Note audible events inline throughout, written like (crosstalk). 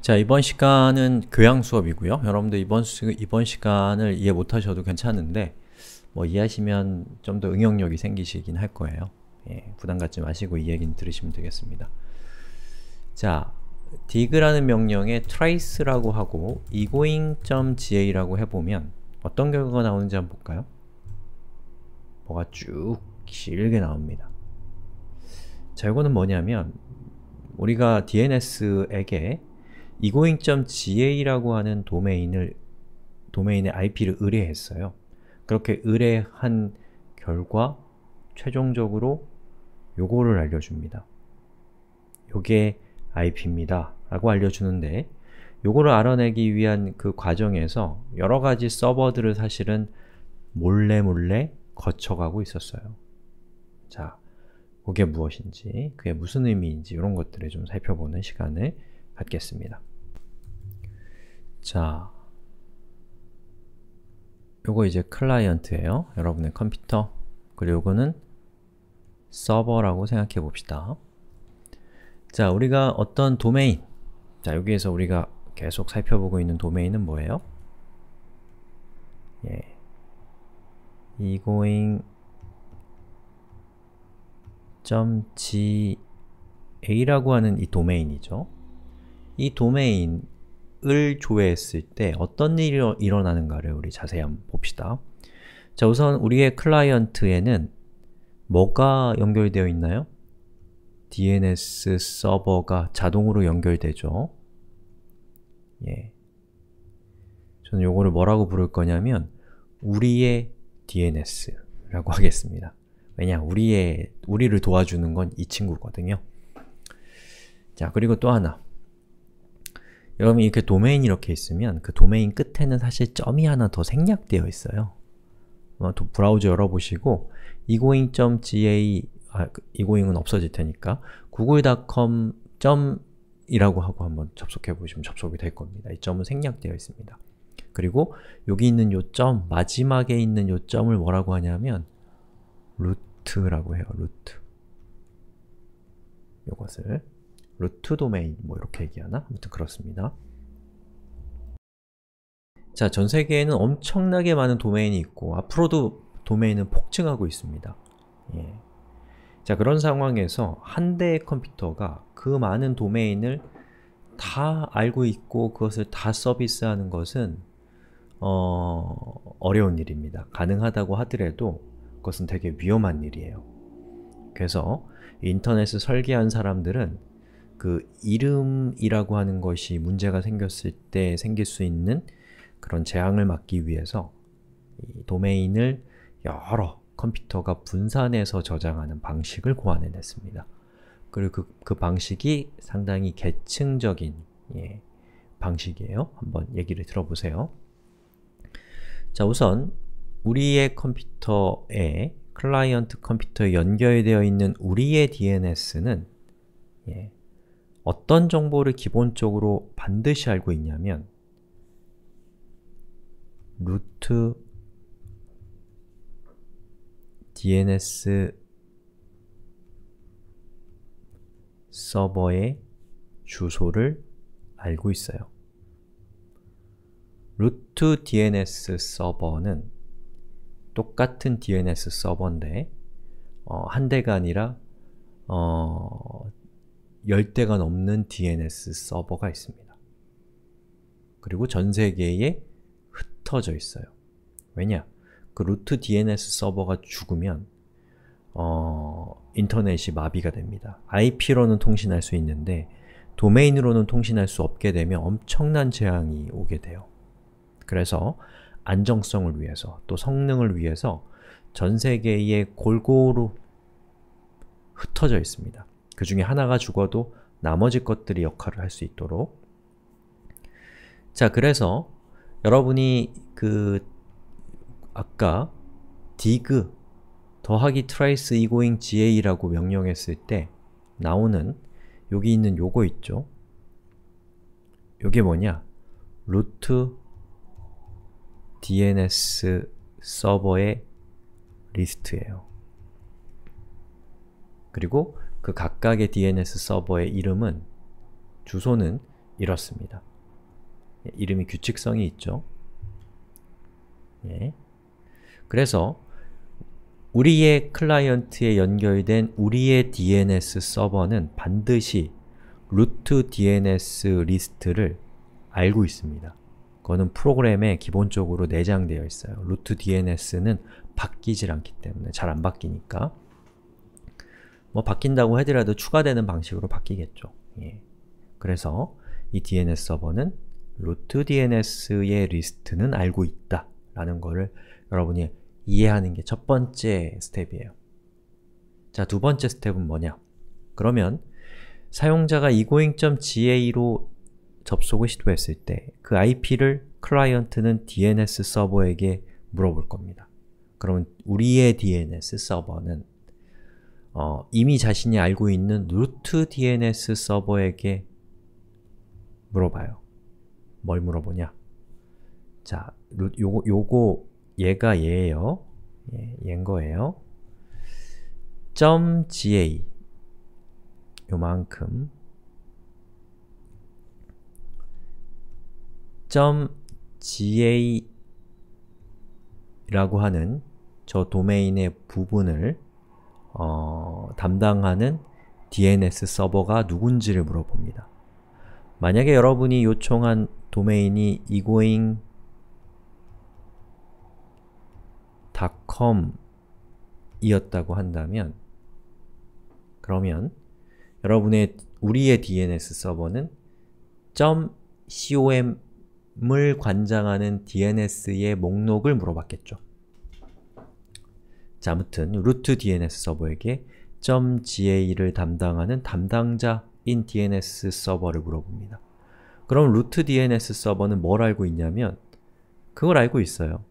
자, 이번 시간은 교양 수업이고요. 여러분들 이번, 수, 이번 시간을 이해 못하셔도 괜찮은데 뭐 이해하시면 좀 더 응용력이 생기시긴 할 거예요. 예, 부담 갖지 마시고 이 얘기는 들으시면 되겠습니다. 자, dig라는 명령에 trace라고 하고 egoing.ga라고 해보면 어떤 결과가 나오는지 한번 볼까요? 뭐가 쭉 길게 나옵니다. 자, 이거는 뭐냐면 우리가 DNS에게 egoing.ga라고 하는 도메인을 도메인의 IP를 의뢰했어요. 그렇게 의뢰한 결과 최종적으로 요거를 알려줍니다. 요게 IP입니다. 라고 알려주는데 요거를 알아내기 위한 그 과정에서 여러가지 서버들을 사실은 몰래 몰래 거쳐가고 있었어요. 자, 그게 무엇인지, 그게 무슨 의미인지 이런 것들을 좀 살펴보는 시간을 갖겠습니다. 자, 요거 이제 클라이언트예요. 여러분의 컴퓨터. 그리고 요거는 서버라고 생각해 봅시다. 자, 우리가 어떤 도메인 자, 여기에서 우리가 계속 살펴보고 있는 도메인은 뭐예요? 예. 이고잉 .ga라고 하는 이 도메인이죠. 이 도메인 을 조회했을 때 어떤 일이 일어나는가를 우리 자세히 한번 봅시다. 자, 우선 우리의 클라이언트에는 뭐가 연결되어 있나요? DNS 서버가 자동으로 연결되죠. 예. 저는 요거를 뭐라고 부를 거냐면 우리의 DNS라고 하겠습니다. 왜냐, 우리의, 우리를 도와주는 건 이 친구거든요. 자, 그리고 또 하나 여러분 이렇게 그 도메인 이렇게 있으면 그 도메인 끝에는 사실 점이 하나 더 생략되어 있어요. 어, 브라우저 열어보시고 egoing.ga 아, 그 egoing은 없어질 테니까 google.com. 이라고 하고 한번 접속해 보시면 접속이 될 겁니다. 이 점은 생략되어 있습니다. 그리고 여기 있는 요 점, 마지막에 있는 요 점을 뭐라고 하냐면 루트라고 해요. 루트. 요것을 루트 도메인 뭐 이렇게 얘기하나? 아무튼 그렇습니다. 자, 전 세계에는 엄청나게 많은 도메인이 있고 앞으로도 도메인은 폭증하고 있습니다. 예. 자, 그런 상황에서 한 대의 컴퓨터가 그 많은 도메인을 다 알고 있고 그것을 다 서비스하는 것은 어... 어려운 일입니다. 가능하다고 하더라도 그것은 되게 위험한 일이에요. 그래서 인터넷을 설계한 사람들은 그 이름이라고 하는 것이 문제가 생겼을 때 생길 수 있는 그런 재앙을 막기 위해서 도메인을 여러 컴퓨터가 분산해서 저장하는 방식을 고안해냈습니다. 그리고 그, 그 방식이 상당히 계층적인 예, 방식이에요. 한번 얘기를 들어보세요. 자 우선 우리의 컴퓨터에 클라이언트 컴퓨터에 연결되어 있는 우리의 DNS는 예, 어떤 정보를 기본적으로 반드시 알고 있냐면 루트 DNS 서버의 주소를 알고 있어요. 루트 DNS 서버는 똑같은 DNS 서버인데 어, 한 대가 아니라 어, 열대가 넘는 DNS 서버가 있습니다. 그리고 전 세계에 흩어져 있어요. 왜냐? 그 루트 DNS 서버가 죽으면 어, 인터넷이 마비가 됩니다. IP로는 통신할 수 있는데 도메인으로는 통신할 수 없게 되면 엄청난 재앙이 오게 돼요. 그래서 안정성을 위해서 또 성능을 위해서 전 세계에 골고루 흩어져 있습니다. 그 중에 하나가 죽어도 나머지 것들이 역할을 할 수 있도록 자 그래서 여러분이 그 아까 dig 더하기 trace egoing ga라고 명령했을 때 나오는 여기 있는 요거 있죠? 요게 뭐냐? 루트 DNS 서버의 리스트예요. 그리고 그 각각의 DNS 서버의 이름은 주소는 이렇습니다. 예, 이름이 규칙성이 있죠. 예. 그래서 우리의 클라이언트에 연결된 우리의 DNS 서버는 반드시 루트 DNS 리스트를 알고 있습니다. 그거는 프로그램에 기본적으로 내장되어 있어요. 루트 DNS는 바뀌질 않기 때문에, 잘 안 바뀌니까. 뭐 바뀐다고 해더라도 추가되는 방식으로 바뀌겠죠. 예. 그래서 이 DNS 서버는 루트 DNS의 리스트는 알고 있다 라는 거를 여러분이 이해하는 게 첫 번째 스텝이에요. 자, 두 번째 스텝은 뭐냐? 그러면 사용자가 egoing.ga로 접속을 시도했을 때 그 IP를 클라이언트는 DNS 서버에게 물어볼 겁니다. 그러면 우리의 DNS 서버는 어, 이미 자신이 알고 있는 루트 DNS 서버에게 물어봐요. 뭘 물어보냐? 자, 루, 요거, 요거 얘가 얘예요. 예, 얘인 거예요. .ga 요만큼 .ga라고 하는 저 도메인의 부분을 어, 담당하는 DNS 서버가 누군지를 물어봅니다. 만약에 여러분이 요청한 도메인이 egoing.com 이었다고 한다면 그러면 여러분의 우리의 DNS 서버는 .com을 관장하는 DNS의 목록을 물어봤겠죠. 자, 아무튼 루트 DNS 서버에게 .ga를 담당하는 담당자인 DNS 서버를 물어봅니다. 그럼 루트 DNS 서버는 뭘 알고 있냐면 그걸 알고 있어요.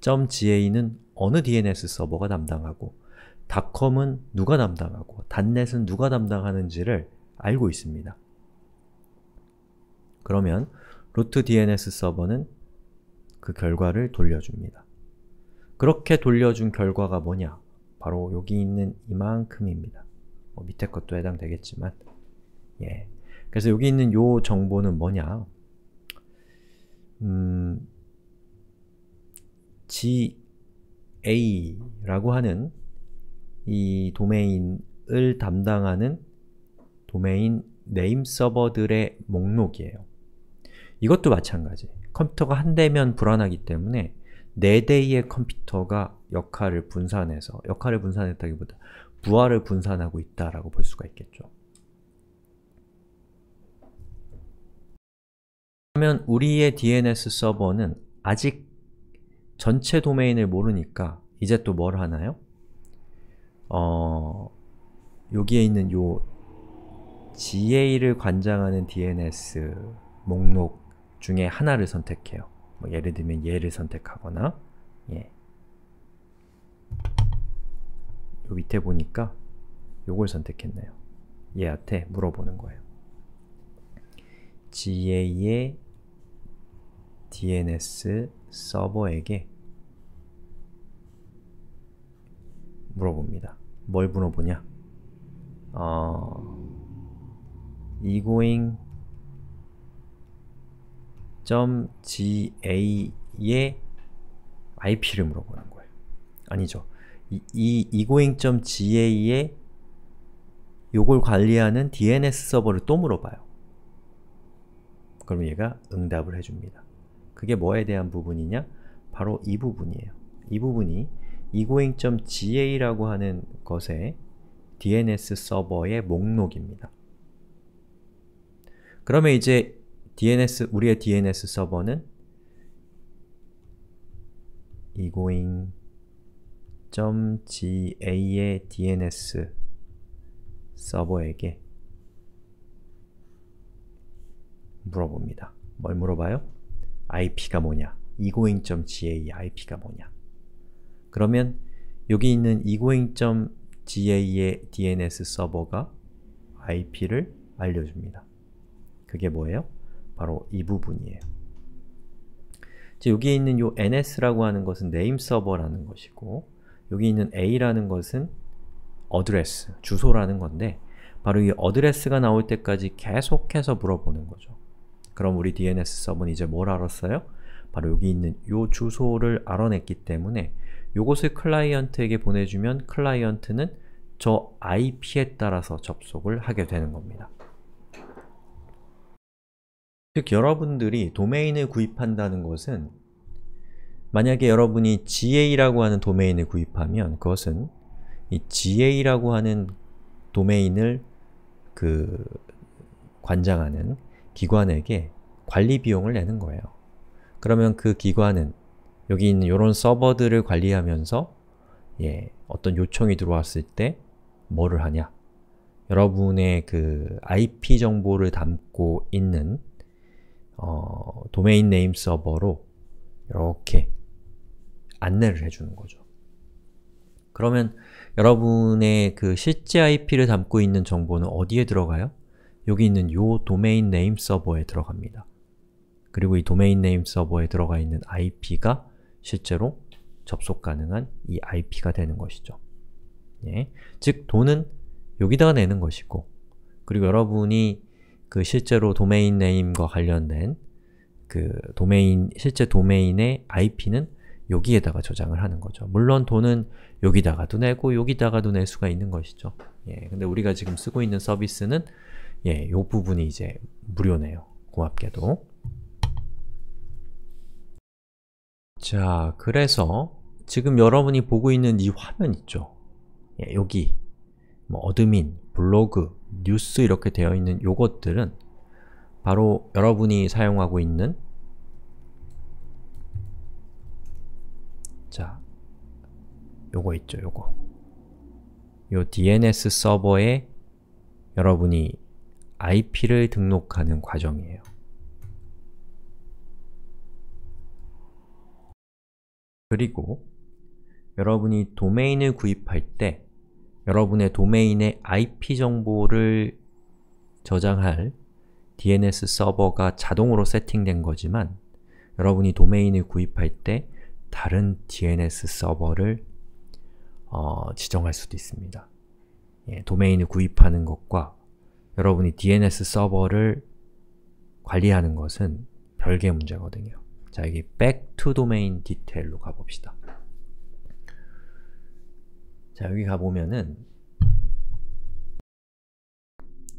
.ga는 어느 DNS 서버가 담당하고 c o m 은 누가 담당하고 닷넷은 누가 담당하는지를 알고 있습니다. 그러면 루트 DNS 서버는 그 결과를 돌려줍니다. 그렇게 돌려준 결과가 뭐냐? 바로 여기 있는 이만큼입니다. 뭐 밑에 것도 해당되겠지만 예. 그래서 여기 있는 요 정보는 뭐냐? 음, GA라고 하는 이 도메인을 담당하는 도메인 네임 서버들의 목록이에요. 이것도 마찬가지. 컴퓨터가 한 대면 불안하기 때문에 4대의 컴퓨터가 역할을 분산해서 역할을 분산했다기보다 부하를 분산하고 있다라고 볼 수가 있겠죠. 그러면 우리의 DNS 서버는 아직 전체 도메인을 모르니까 이제 또 뭘 하나요? 어... 여기에 있는 요 GA를 관장하는 DNS 목록 중에 하나를 선택해요. 뭐 예를 들면 얘를 선택하거나 예. 요 밑에 보니까 요걸 선택했네요. 얘한테 물어보는 거예요. GA의 DNS 서버에게 물어봅니다. 뭘 물어보냐? 어, 이고잉 .ga의 IP를 물어보는 거예요. 아니죠. 이, 이 egoing.ga의 요걸 관리하는 DNS 서버를 또 물어봐요. 그럼 얘가 응답을 해줍니다. 그게 뭐에 대한 부분이냐? 바로 이 부분이에요. 이 부분이 egoing.ga라고 하는 것의 DNS 서버의 목록입니다. 그러면 이제 DNS 우리의 DNS 서버는 이고잉 o g a 의 DNS 서버에게 물어봅니다. 뭘 물어봐요? IP가 뭐냐? egoing.ga IP가 뭐냐? 그러면 여기 있는 egoing.ga의 DNS 서버가 IP를 알려줍니다. 그게 뭐예요? 바로 이 부분이에요. 여기에 있는 요 ns라고 하는 것은 name 서버라는 것이고 여기 있는 a라는 것은 address, 주소라는 건데 바로 이 address가 나올 때까지 계속해서 물어보는 거죠. 그럼 우리 DNS 서버는 이제 뭘 알았어요? 바로 여기 있는 요 주소를 알아냈기 때문에 요것을 클라이언트에게 보내주면 클라이언트는 저 IP에 따라서 접속을 하게 되는 겁니다. 즉 여러분들이 도메인을 구입한다는 것은 만약에 여러분이 ga라고 하는 도메인을 구입하면 그것은 이 ga라고 하는 도메인을 그 관장하는 기관에게 관리 비용을 내는 거예요. 그러면 그 기관은 여기 있는 이런 서버들을 관리하면서 예, 어떤 요청이 들어왔을 때 뭐를 하냐 여러분의 그 IP 정보를 담고 있는 어, 도메인 네임 서버로 이렇게 안내를 해주는 거죠. 그러면 여러분의 그 실제 IP를 담고 있는 정보는 어디에 들어가요? 여기 있는 요 도메인 네임 서버에 들어갑니다. 그리고 이 도메인 네임 서버에 들어가 있는 IP가 실제로 접속 가능한 이 IP가 되는 것이죠. 예. 즉, 돈은 여기다가 내는 것이고 그리고 여러분이 그 실제로 도메인 네임과 관련된 그 도메인, 실제 도메인의 IP는 여기에다가 저장을 하는 거죠. 물론 돈은 여기다가도 내고 여기다가도 낼 수가 있는 것이죠. 예, 근데 우리가 지금 쓰고 있는 서비스는 예, 요 부분이 이제 무료네요. 고맙게도. 자, 그래서 지금 여러분이 보고 있는 이 화면 있죠? 예, 여기 뭐 어드민, 블로그, 뉴스 이렇게 되어 있는 요것들은 바로 여러분이 사용하고 있는 자, 요거 있죠, 요거. 요 DNS 서버에 여러분이 IP를 등록하는 과정이에요. 그리고 여러분이 도메인을 구입할 때 여러분의 도메인의 IP 정보를 저장할 DNS 서버가 자동으로 세팅된 거지만 여러분이 도메인을 구입할 때 다른 DNS 서버를 어, 지정할 수도 있습니다. 예, 도메인을 구입하는 것과 여러분이 DNS 서버를 관리하는 것은 별개 문제거든요. 자, 여기 back to domain detail로 가봅시다. 자 여기 가보면은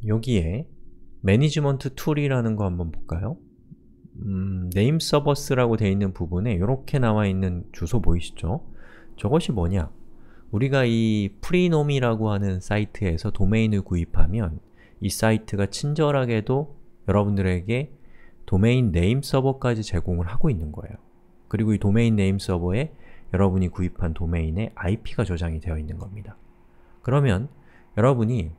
여기에 매니지먼트 툴이라는 거 한번 볼까요? 음, 네임 서버스라고 되어 있는 부분에 이렇게 나와 있는 주소 보이시죠? 저것이 뭐냐? 우리가 이 프리놈이라고 하는 사이트에서 도메인을 구입하면 이 사이트가 친절하게도 여러분들에게 도메인 네임 서버까지 제공을 하고 있는 거예요. 그리고 이 도메인 네임 서버에 여러분이 구입한 도메인에 IP가 저장이 되어 있는 겁니다. 그러면 여러분이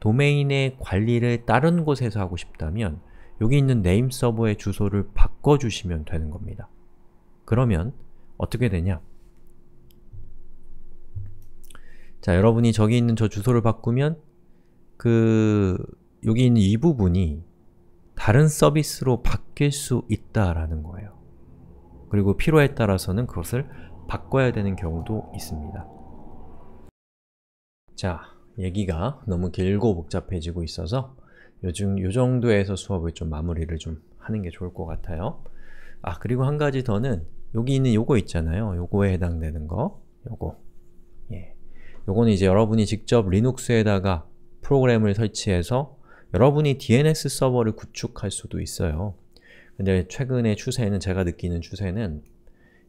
도메인의 관리를 다른 곳에서 하고 싶다면 여기 있는 네임 서버의 주소를 바꿔주시면 되는 겁니다. 그러면 어떻게 되냐? 자, 여러분이 저기 있는 저 주소를 바꾸면 그... 여기 있는 이 부분이 다른 서비스로 바뀔 수 있다라는 거예요. 그리고 필요에 따라서는 그것을 바꿔야 되는 경우도 있습니다. 자, 얘기가 너무 길고 복잡해지고 있어서 요즘 요 정도에서 수업을 좀 마무리를 좀 하는 게 좋을 것 같아요. 아, 그리고 한 가지 더는 여기 있는 요거 있잖아요. 요거에 해당되는 거, 요거. 예. 요거는 이제 여러분이 직접 리눅스에다가 프로그램을 설치해서 여러분이 DNS 서버를 구축할 수도 있어요. 근데 최근의 추세는, 제가 느끼는 추세는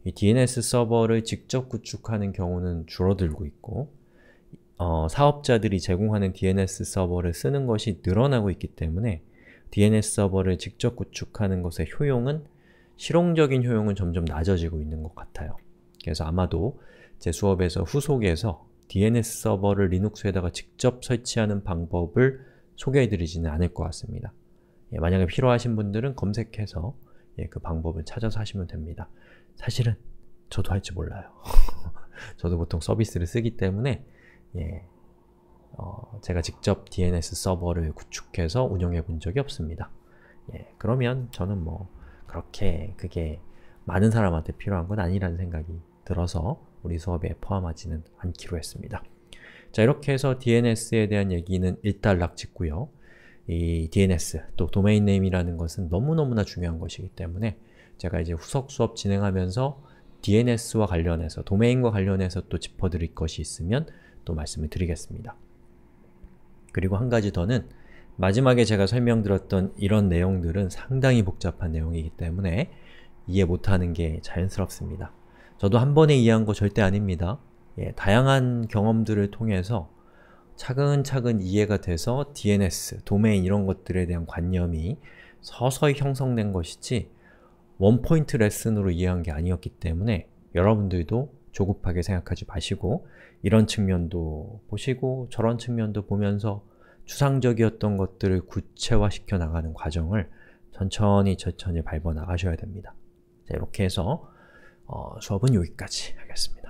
이 DNS 서버를 직접 구축하는 경우는 줄어들고 있고 어, 사업자들이 제공하는 DNS 서버를 쓰는 것이 늘어나고 있기 때문에 DNS 서버를 직접 구축하는 것의 효용은 실용적인 효용은 점점 낮아지고 있는 것 같아요. 그래서 아마도 제 수업에서 후속에서 DNS 서버를 리눅스에다가 직접 설치하는 방법을 소개해드리지는 않을 것 같습니다. 예, 만약에 필요하신 분들은 검색해서 예, 그 방법을 찾아서 하시면 됩니다. 사실은 저도 할지 몰라요. (laughs) 저도 보통 서비스를 쓰기 때문에 예, 어, 제가 직접 DNS 서버를 구축해서 운영해 본 적이 없습니다. 예, 그러면 저는 뭐 그렇게 그게 많은 사람한테 필요한 건 아니라는 생각이 들어서 우리 수업에 포함하지는 않기로 했습니다. 자 이렇게 해서 DNS에 대한 얘기는 일단락 짓고요. 이 DNS, 또 도메인 네임이라는 것은 너무너무나 중요한 것이기 때문에 제가 이제 후속 수업 진행하면서 DNS와 관련해서, 도메인과 관련해서 또 짚어드릴 것이 있으면 또 말씀을 드리겠습니다. 그리고 한 가지 더는 마지막에 제가 설명드렸던 이런 내용들은 상당히 복잡한 내용이기 때문에 이해 못하는 게 자연스럽습니다. 저도 한 번에 이해한 거 절대 아닙니다. 예, 다양한 경험들을 통해서 차근차근 이해가 돼서 DNS, 도메인 이런 것들에 대한 관념이 서서히 형성된 것이지 원포인트 레슨으로 이해한 게 아니었기 때문에 여러분들도 조급하게 생각하지 마시고 이런 측면도 보시고 저런 측면도 보면서 추상적이었던 것들을 구체화시켜 나가는 과정을 천천히 천천히 밟아 나가셔야 됩니다. 자, 이렇게 해서 어, 수업은 여기까지 하겠습니다.